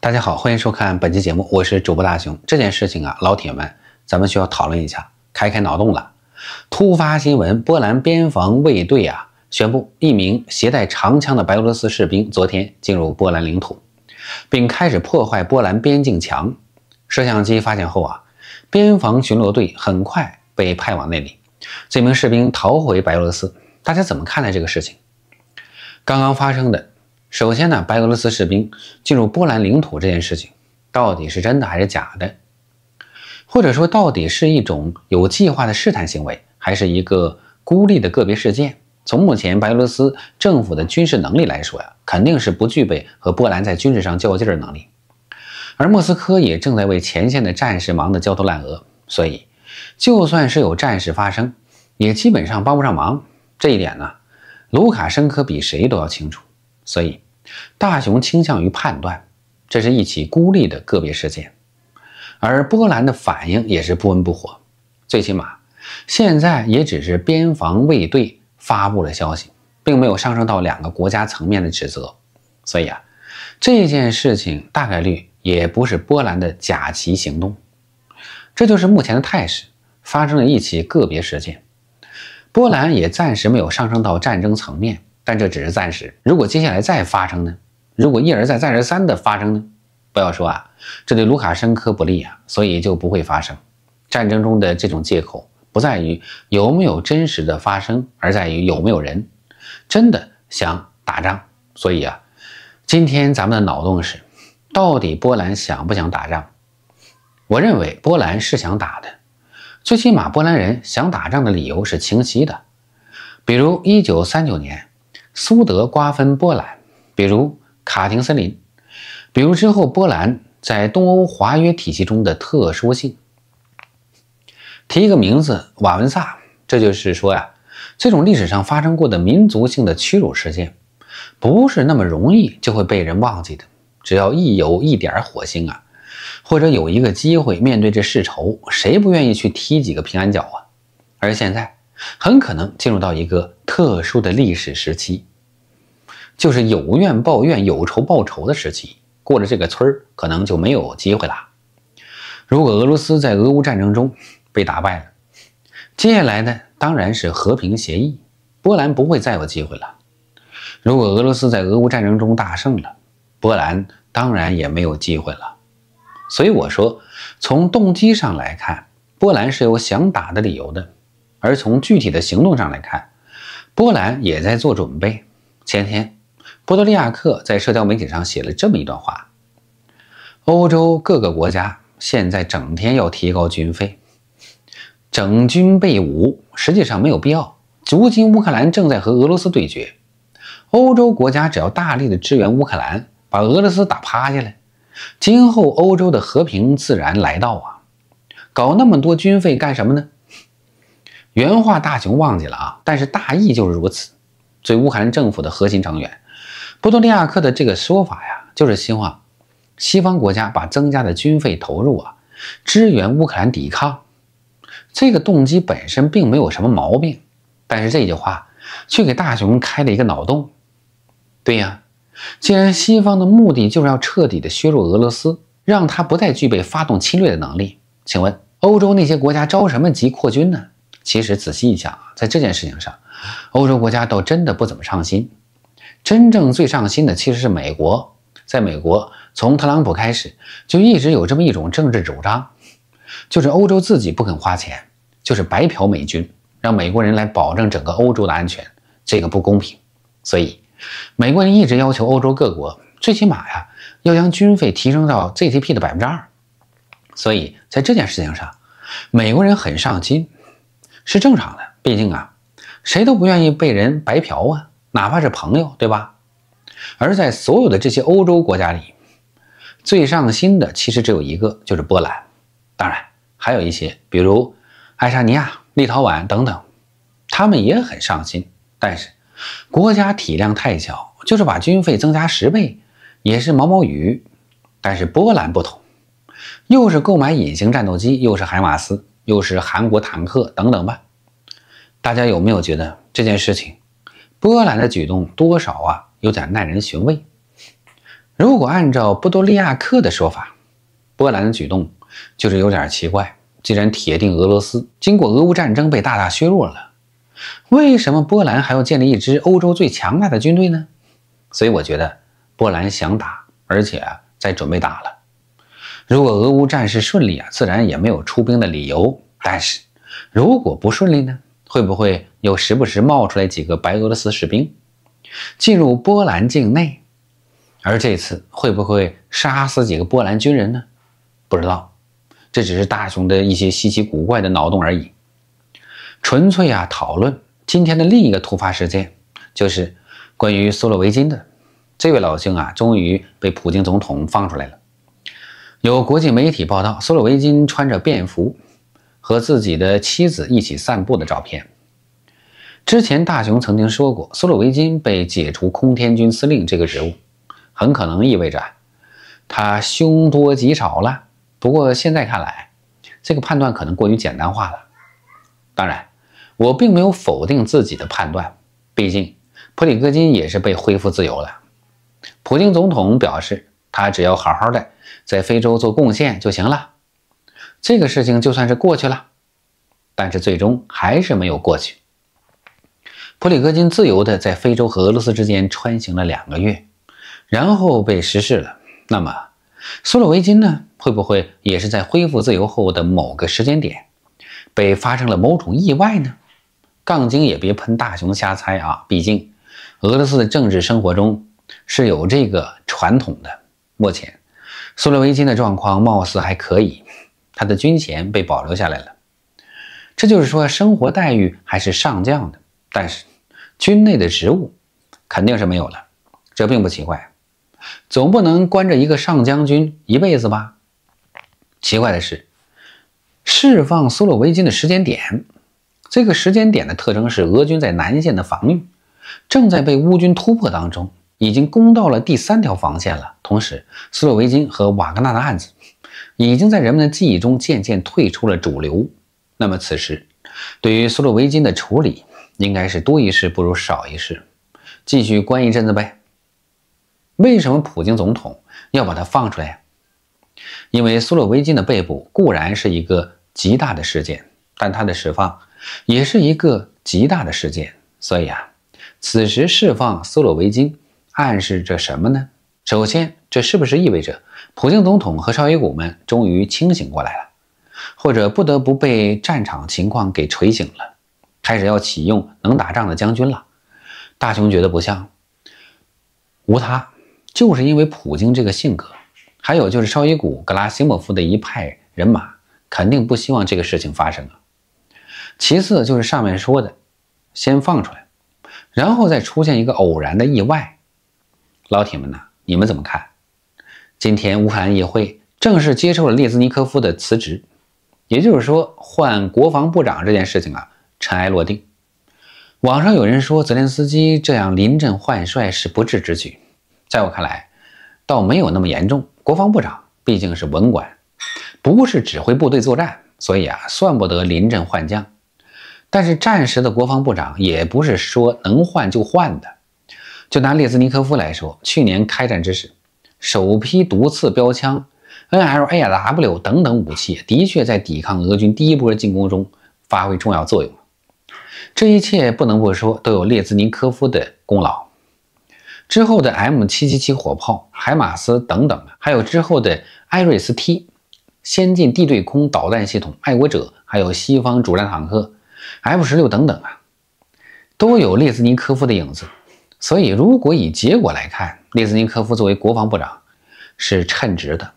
大家好，欢迎收看本期节目，我是主播大熊。这件事情啊，老铁们，咱们需要讨论一下，开开脑洞了。突发新闻：波兰边防卫队啊，宣布一名携带长枪的白俄罗斯士兵昨天进入波兰领土，并开始破坏波兰边境墙。摄像机发现后啊，边防巡逻队很快被派往那里。这名士兵逃回白俄罗斯。大家怎么看待这个事情？刚刚发生的。首先呢，白俄罗斯士兵进入波兰领土这件事情，到底是真的还是假的？或者说，到底是一种有计划的试探行为，还是一个孤立的个别事件？从目前白俄罗斯政府的军事能力来说呀，肯定是不具备和波兰在军事上较劲儿能力。而莫斯科也正在为前线的战士忙得焦头烂额，所以就算是有战事发生，也基本上帮不上忙。这一点呢，卢卡申科比谁都要清楚。所以，大雄倾向于判断，这是一起孤立的个别事件，而波兰的反应也是不温不火，最起码现在也只是边防卫队发布了消息，并没有上升到两个国家层面的指责。所以啊，这件事情大概率也不是波兰的假旗行动。这就是目前的态势，发生了一起个别事件，波兰也暂时没有上升到战争层面。但这只是暂时。如果接下来再发生呢？如果一而再、再而三的发生呢？不要说啊，这对卢卡申科不利啊，所以就不会发生。战争中的这种借口，不在于有没有真实的发生，而在于有没有人真的想打仗。所以啊，今天咱们的脑洞是：到底波兰想不想打仗？我认为波兰是想打的，最起码波兰人想打仗的理由是清晰的，比如一九三九年。苏德瓜分波兰，比如卡廷森林，比如之后波兰在东欧华约体系中的特殊性。提一个名字，瓦文萨，这就是说呀，这种历史上发生过的民族性的屈辱事件，不是那么容易就会被人忘记的。只要一有一点火星啊，或者有一个机会面对这世仇，谁不愿意去踢几个平安脚啊？而现在，很可能进入到一个特殊的历史时期。就是有怨报怨、有仇报仇的时期过了，这个村儿可能就没有机会了。如果俄罗斯在俄乌战争中被打败了，接下来的当然是和平协议，波兰不会再有机会了。如果俄罗斯在俄乌战争中大胜了，波兰当然也没有机会了。所以我说，从动机上来看，波兰是有想打的理由的；而从具体的行动上来看，波兰也在做准备。前天。波多利亚克在社交媒体上写了这么一段话：“欧洲各个国家现在整天要提高军费、整军备武，实际上没有必要。如今乌克兰正在和俄罗斯对决，欧洲国家只要大力的支援乌克兰，把俄罗斯打趴下来，今后欧洲的和平自然来到啊！搞那么多军费干什么呢？”原话大雄忘记了啊，但是大意就是如此。作为乌克兰政府的核心成员。波多利亚克的这个说法呀，就是希望西方国家把增加的军费投入啊，支援乌克兰抵抗。这个动机本身并没有什么毛病，但是这句话却给大雄开了一个脑洞。对呀，既然西方的目的就是要彻底的削弱俄罗斯，让它不再具备发动侵略的能力，请问欧洲那些国家着什么急扩军呢？其实仔细一想，在这件事情上，欧洲国家倒真的不怎么上心。真正最上心的其实是美国，在美国从特朗普开始就一直有这么一种政治主张，就是欧洲自己不肯花钱，就是白嫖美军，让美国人来保证整个欧洲的安全，这个不公平。所以美国人一直要求欧洲各国，最起码呀，要将军费提升到 GDP 的百分之二。所以在这件事情上，美国人很上心，是正常的。毕竟啊，谁都不愿意被人白嫖啊。哪怕是朋友，对吧？而在所有的这些欧洲国家里，最上心的其实只有一个，就是波兰。当然，还有一些，比如爱沙尼亚、立陶宛等等，他们也很上心。但是国家体量太小，就是把军费增加十倍，也是毛毛雨。但是波兰不同，又是购买隐形战斗机，又是海马斯，又是韩国坦克等等吧。大家有没有觉得这件事情？波兰的举动多少啊，有点耐人寻味。如果按照波多利亚克的说法，波兰的举动就是有点奇怪。既然铁定俄罗斯经过俄乌战争被大大削弱了，为什么波兰还要建立一支欧洲最强大的军队呢？所以我觉得波兰想打，而且在准备打了。如果俄乌战事顺利啊，自然也没有出兵的理由。但是如果不顺利呢？会不会又时不时冒出来几个白俄罗斯士兵进入波兰境内？而这次会不会杀死几个波兰军人呢？不知道，这只是大熊的一些稀奇古怪的脑洞而已。纯粹啊，讨论今天的另一个突发事件，就是关于苏洛维金的。这位老兄啊，终于被普京总统放出来了。有国际媒体报道，苏洛维金穿着便服。和自己的妻子一起散步的照片。之前，大熊曾经说过，苏鲁维金被解除空天军司令这个职务，很可能意味着他凶多吉少了。不过，现在看来，这个判断可能过于简单化了。当然，我并没有否定自己的判断，毕竟普里戈金也是被恢复自由了。普京总统表示，他只要好好的在非洲做贡献就行了。这个事情就算是过去了，但是最终还是没有过去。普里戈金自由的在非洲和俄罗斯之间穿行了两个月，然后被实事了。那么，苏洛维金呢？会不会也是在恢复自由后的某个时间点，被发生了某种意外呢？杠精也别喷大熊瞎猜啊！毕竟，俄罗斯的政治生活中是有这个传统的。目前，苏洛维金的状况貌似还可以。他的军衔被保留下来了，这就是说，生活待遇还是上将的，但是军内的职务肯定是没有了。这并不奇怪，总不能关着一个上将军一辈子吧？奇怪的是，释放斯洛维金的时间点，这个时间点的特征是，俄军在南线的防御正在被乌军突破当中，已经攻到了第三条防线了。同时，斯洛维金和瓦格纳的案子。已经在人们的记忆中渐渐退出了主流。那么此时，对于苏洛维金的处理，应该是多一事不如少一事，继续关一阵子呗。为什么普京总统要把他放出来呀？因为苏洛维金的被捕固然是一个极大的事件，但他的释放也是一个极大的事件。所以啊，此时释放苏洛维金，暗示着什么呢？首先，这是不是意味着普京总统和绍伊古们终于清醒过来了，或者不得不被战场情况给锤醒了，开始要启用能打仗的将军了？大雄觉得不像，无他，就是因为普京这个性格，还有就是绍伊古格拉西莫夫的一派人马肯定不希望这个事情发生啊。其次就是上面说的，先放出来，然后再出现一个偶然的意外，老铁们呐。你们怎么看？今天乌克兰议会正式接受了列兹尼科夫的辞职，也就是说，换国防部长这件事情啊尘埃落定。网上有人说泽连斯基这样临阵换帅是不智之举，在我看来，倒没有那么严重。国防部长毕竟是文官，不是指挥部队作战，所以啊算不得临阵换将。但是，战时的国防部长也不是说能换就换的。就拿列兹尼科夫来说，去年开战之时，首批毒刺标枪、NLAW 等等武器的确在抵抗俄军第一波进攻中发挥重要作用。这一切不能不说都有列兹尼科夫的功劳。之后的 M777 火炮、海马斯等等，还有之后的艾瑞斯 T、先进地对空导弹系统、爱国者，还有西方主战坦克 F16 等等啊，都有列兹尼科夫的影子。所以，如果以结果来看，列兹宁科夫作为国防部长是称职的。